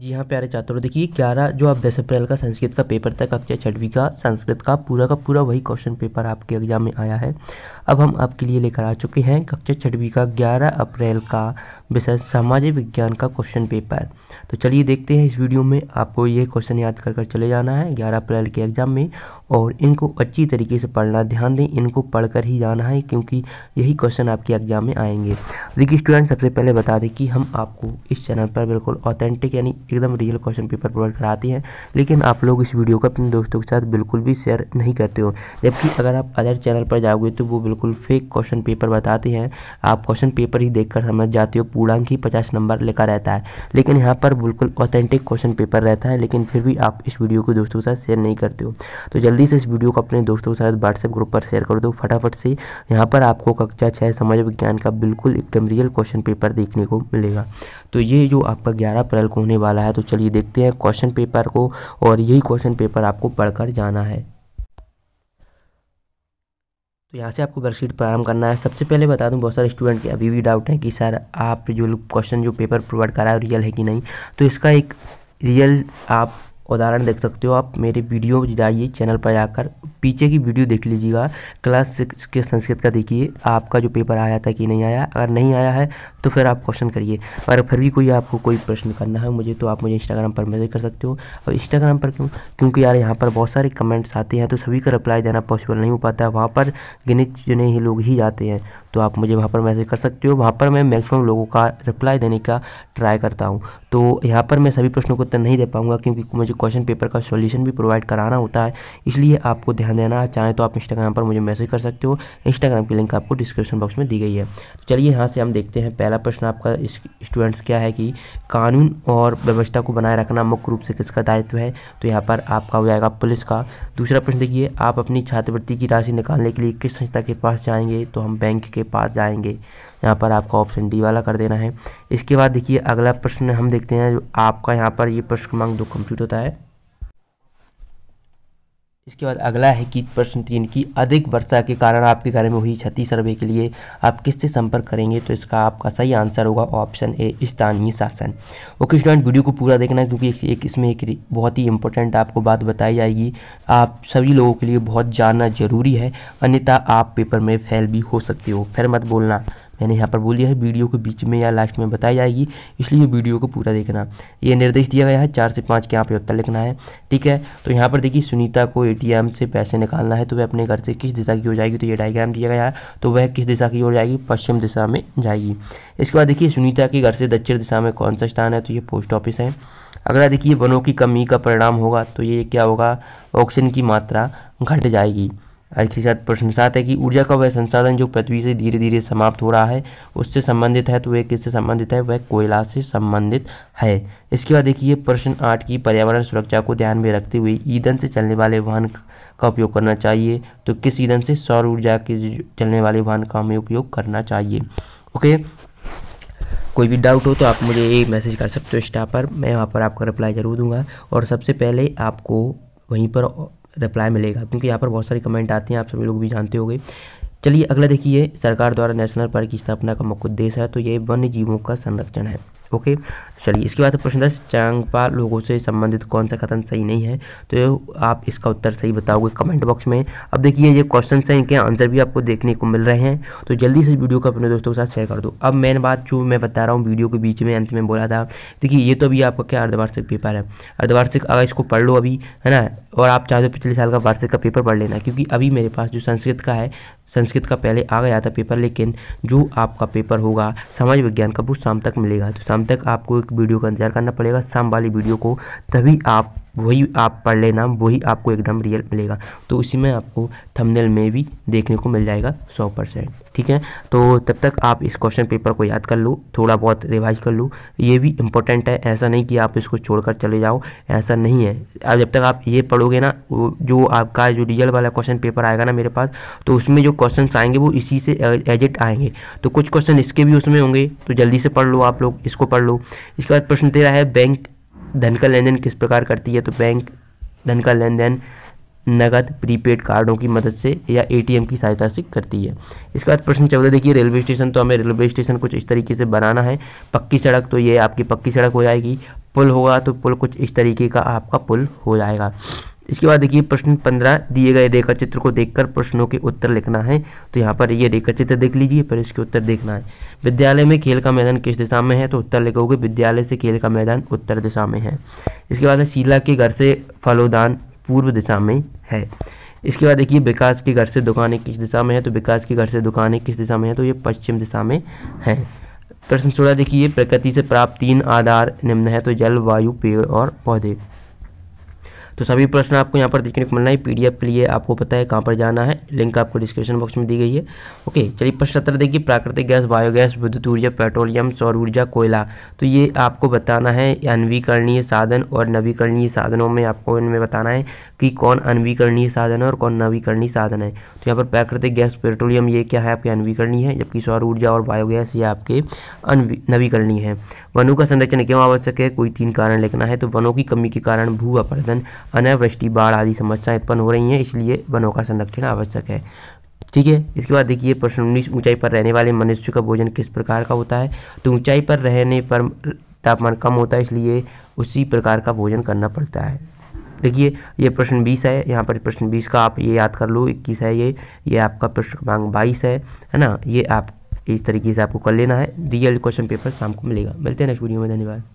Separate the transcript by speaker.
Speaker 1: जी हाँ प्यारे छात्रों देखिए ग्यारह जो आप दस अप्रैल का संस्कृत का पेपर था कक्षा छठवीं का संस्कृत का पूरा का पूरा वही क्वेश्चन पेपर आपके एग्जाम में आया है अब हम आपके लिए लेकर आ चुके हैं कक्षा छठवीं का ग्यारह अप्रैल का विषय सामाजिक विज्ञान का क्वेश्चन पेपर तो चलिए देखते हैं इस वीडियो में आपको ये क्वेश्चन याद कर कर चले जाना है ग्यारह अप्रैल के एग्जाम में और इनको अच्छी तरीके से पढ़ना ध्यान दें इनको पढ़कर ही जाना है क्योंकि यही क्वेश्चन आपके एग्जाम में आएंगे देखिए स्टूडेंट सबसे पहले बता दें कि हम आपको इस चैनल पर बिल्कुल ऑथेंटिक यानी एकदम रियल क्वेश्चन पेपर प्रोवाइड कराते हैं लेकिन आप लोग इस वीडियो को अपने दोस्तों के साथ बिल्कुल भी शेयर नहीं करते हो जबकि अगर आप अदर चैनल पर जाओगे तो वो बिल्कुल फेक क्वेश्चन पेपर बताते हैं आप क्वेश्चन पेपर ही देख समझ जाते हो पूर्णांक ही पचास नंबर लिखा रहता है लेकिन यहाँ पर बिल्कुल ऑथेंटिक क्वेश्चन पेपर रहता है लेकिन फिर भी आप इस वीडियो को दोस्तों के साथ शेयर नहीं करते हो तो जल्दी जल्दी से इस वीडियो को अपने दोस्तों के साथ व्हाट्सएप ग्रुप पर शेयर कर दो फटाफट से यहाँ पर आपको कक्षा छः समाज विज्ञान का बिल्कुल एकदम रियल क्वेश्चन पेपर देखने को मिलेगा तो ये जो आपका ग्यारह अप्रैल को होने वाला है तो चलिए देखते हैं क्वेश्चन पेपर को और यही क्वेश्चन पेपर आपको पढ़कर जाना है तो यहाँ से आपको वर्कशीट प्रारंभ करना है सबसे पहले बता दूँ बहुत सारे स्टूडेंट के अभी भी डाउट हैं कि सर आप जो क्वेश्चन जो पेपर प्रोवाइड करा है रियल है कि नहीं तो इसका एक रियल आप उदाहरण देख सकते हो आप मेरे वीडियो जाइए चैनल पर जाकर पीछे की वीडियो देख लीजिएगा क्लास सिक्स के संस्कृत का देखिए आपका जो पेपर आया था कि नहीं आया अगर नहीं आया है तो फिर आप क्वेश्चन करिए और फिर भी कोई आपको कोई प्रश्न करना है मुझे तो आप मुझे इंस्टाग्राम पर मैसेज कर सकते हो और इंस्टाग्राम पर क्यों क्योंकि यार यहाँ पर बहुत सारे कमेंट्स आते हैं तो सभी का रिप्लाई देना पॉसिबल नहीं हो पाता है वहाँ पर गिनित चुने ही लोग ही जाते हैं तो आप मुझे वहाँ पर मैसेज कर सकते हो वहाँ पर मैं मैक्सिमम लोगों का रिप्लाई देने का ट्राई करता हूँ तो यहाँ पर मैं सभी प्रश्नों को उत्तर नहीं दे पाऊँगा क्योंकि मुझे क्वेश्चन पेपर का सोल्यूशन भी प्रोवाइड कराना होता है इसलिए आपको ध्यान देना चाहें तो आप इंस्टाग्राम पर मुझे मैसेज कर सकते हो इंस्टाग्राम की लिंक आपको डिस्क्रिप्शन बॉक्स में दी गई है तो चलिए यहाँ से हम देखते हैं पहला प्रश्न आपका स्टूडेंट्स क्या है कि कानून और व्यवस्था को बनाए रखना मुख्य रूप से किसका दायित्व है तो यहाँ पर आपका हो जाएगा पुलिस का दूसरा प्रश्न देखिए आप अपनी छात्रवृत्ति की राशि निकालने के लिए किस संस्था के पास जाएंगे तो हम बैंक के पास जाएंगे यहाँ पर आपका ऑप्शन डी वाला कर देना है इसके बाद देखिए अगला प्रश्न हम देखते हैं जो आपका यहाँ पर ये प्रश्न क्रमांक दो कंप्लीट होता है इसके बाद अगला है कि प्रश्न तीन की अधिक वर्षा के कारण आपके घर में हुई क्षति सर्वे के लिए आप किससे संपर्क करेंगे तो इसका आपका सही आंसर होगा ऑप्शन ए स्थानीय शासन ओके स्टूडेंट वीडियो को पूरा देखना क्योंकि एक, एक इसमें एक बहुत ही इंपॉर्टेंट आपको बात बताई जाएगी आप सभी लोगों के लिए बहुत जानना जरूरी है अन्यथा आप पेपर में फेल भी हो सकते हो फिर मत बोलना मैंने यहाँ पर बोल दिया है वीडियो के बीच में या लास्ट में बताई जाएगी इसलिए वीडियो को पूरा देखना ये निर्देश दिया गया है चार से पाँच के यहाँ पे उत्तर लिखना है ठीक है तो यहाँ पर देखिए सुनीता को एटीएम से पैसे निकालना है तो वह अपने घर से किस दिशा की ओर जाएगी तो ये डायग्राम दिया गया है तो वह किस दिशा की ओर जाएगी पश्चिम दिशा में जाएगी इसके बाद देखिए सुनीता के घर से दक्षिण दिशा में कौन सा स्थान है तो ये पोस्ट ऑफिस है अगला देखिए वनों की कमी का परिणाम होगा तो ये क्या होगा ऑक्सीजन की मात्रा घट जाएगी इसके साथ प्रश्न सात है कि ऊर्जा का वह संसाधन जो पृथ्वी से धीरे धीरे समाप्त हो रहा है उससे संबंधित है तो वह किससे संबंधित है वह कोयला से संबंधित है इसके बाद देखिए प्रश्न आठ की पर्यावरण सुरक्षा को ध्यान में रखते हुए ईंधन से चलने वाले वाहन का उपयोग करना चाहिए तो किस ईंधन से सौर ऊर्जा के चलने वाले वाहन का हमें उपयोग करना चाहिए ओके कोई भी डाउट हो तो आप मुझे ये मैसेज कर सकते हो इंस्टा पर मैं वहाँ पर आपका रिप्लाई ज़रूर दूंगा और सबसे पहले आपको वहीं पर रिप्लाई मिलेगा क्योंकि यहाँ पर बहुत सारी कमेंट आती हैं आप सभी लोग भी जानते हो चलिए अगला देखिए सरकार द्वारा नेशनल पार्क की स्थापना का मुख्य उद्देश्य है तो ये वन्य जीवों का संरक्षण है ओके तो चलिए इसके बाद प्रश्न दस चांगपा लोगों से संबंधित कौन सा कथन सही नहीं है तो आप इसका उत्तर सही बताओगे कमेंट बॉक्स में अब देखिए ये क्वेश्चन हैं इनके आंसर भी आपको देखने को मिल रहे हैं तो जल्दी से वीडियो को अपने दोस्तों के साथ शेयर कर दो अब मेन बात जो मैं बता रहा हूँ वीडियो के बीच में अंत में बोला था देखिए ये तो अभी आपका क्या अर्धवार्षिक पेपर है अर्धवार्षिक अगर इसको पढ़ लो अभी है ना और आप चाहते हो तो पिछले साल का वार्षिक का पेपर पढ़ लेना क्योंकि अभी मेरे पास जो संस्कृत का है संस्कृत का पहले आ गया था पेपर लेकिन जो आपका पेपर होगा समाज विज्ञान का वो शाम तक मिलेगा तो शाम तक आपको एक वीडियो का इंतजार करना पड़ेगा शाम वाली वीडियो को तभी आप वही आप पढ़ लेना वही आपको एकदम रियल मिलेगा तो उसी में आपको थंबनेल में भी देखने को मिल जाएगा सौ परसेंट ठीक है तो तब तक आप इस क्वेश्चन पेपर को याद कर लो थोड़ा बहुत रिवाइज कर लो ये भी इंपॉर्टेंट है ऐसा नहीं कि आप इसको छोड़कर चले जाओ ऐसा नहीं है अब जब तक आप ये पढ़ोगे ना जो आपका जो रियल वाला क्वेश्चन पेपर आएगा ना मेरे पास तो उसमें जो क्वेश्चन आएंगे वो इसी से एजिट आएंगे तो कुछ क्वेश्चन इसके भी उसमें होंगे तो जल्दी से पढ़ लो आप लोग इसको पढ़ लो इसके बाद प्रश्न तेरा है बैंक धन का लेन देन किस प्रकार करती है तो बैंक धन का लेन देन नगद प्रीपेड कार्डों की मदद से या एटीएम की सहायता से करती है इसके बाद प्रश्न चौदह देखिए रेलवे स्टेशन तो हमें रेलवे स्टेशन कुछ इस तरीके से बनाना है पक्की सड़क तो ये आपकी पक्की सड़क हो जाएगी पुल होगा तो पुल कुछ इस तरीके का आपका पुल हो जाएगा इसके बाद देखिए प्रश्न पंद्रह दिए गए रेखा चित्र को देखकर प्रश्नों के उत्तर लिखना है तो यहाँ पर ये रेखा चित्र देख लीजिए फिर इसके उत्तर देखना है विद्यालय में खेल का मैदान किस दिशा में है तो उत्तर लिखोगे विद्यालय से खेल का मैदान उत्तर दिशा में है इसके बाद शीला के घर से फलोदान पूर्व दिशा में है इसके बाद देखिए विकास के घर से दुकानें किस दिशा में है तो विकास के घर से दुकानें किस दिशा में है तो ये पश्चिम दिशा में है प्रश्न सोलह देखिए प्रकृति से प्राप्त तीन आधार निम्न है तो जल वायु पेड़ और पौधे तो सभी प्रश्न आपको यहाँ पर देखने को मिलना है पीडीएफ के लिए आपको पता है कहाँ पर जाना है लिंक आपको डिस्क्रिप्शन बॉक्स में दी गई है ओके चलिए प्रश्न सत्र देखिए प्राकृतिक गैस बायोगैस विद्युत ऊर्जा पेट्रोलियम सौर ऊर्जा कोयला तो ये आपको बताना है अनवीकरणीय साधन और नवीकरणीय साधनों में आपको इनमें बताना है कि कौन अनवीकरणीय साधन है और कौन नवीकरणीय साधन है तो यहाँ पर प्राकृतिक गैस पेट्रोलियम ये क्या है आपके अनवीकरणीय है जबकि सौर ऊर्जा और बायोगैस ये आपके नवीकरणीय है वनों का संरक्षण क्यों आवश्यक है कोई तीन कारण लिखना है तो वनों की कमी के कारण भू अपर्धन अनावृष्टि बाढ़ आदि समस्याएं उत्पन्न हो रही हैं इसलिए वनों का संरक्षण आवश्यक है ठीक है इसके बाद देखिए प्रश्न उन्नीस ऊंचाई पर रहने वाले मनुष्य का भोजन किस प्रकार का होता है तो ऊंचाई पर रहने पर तापमान कम होता है इसलिए उसी प्रकार का भोजन करना पड़ता है देखिए ये प्रश्न बीस है यहाँ पर प्रश्न बीस का आप ये याद कर लो इक्कीस है ये ये आपका प्रश्न क्रमांक बाईस है है ना ये आप इस तरीके से आपको कर लेना है रियल क्वेश्चन पेपर शाम को मिलेगा मिलते हैं नेक्स्ट वीडियो में धन्यवाद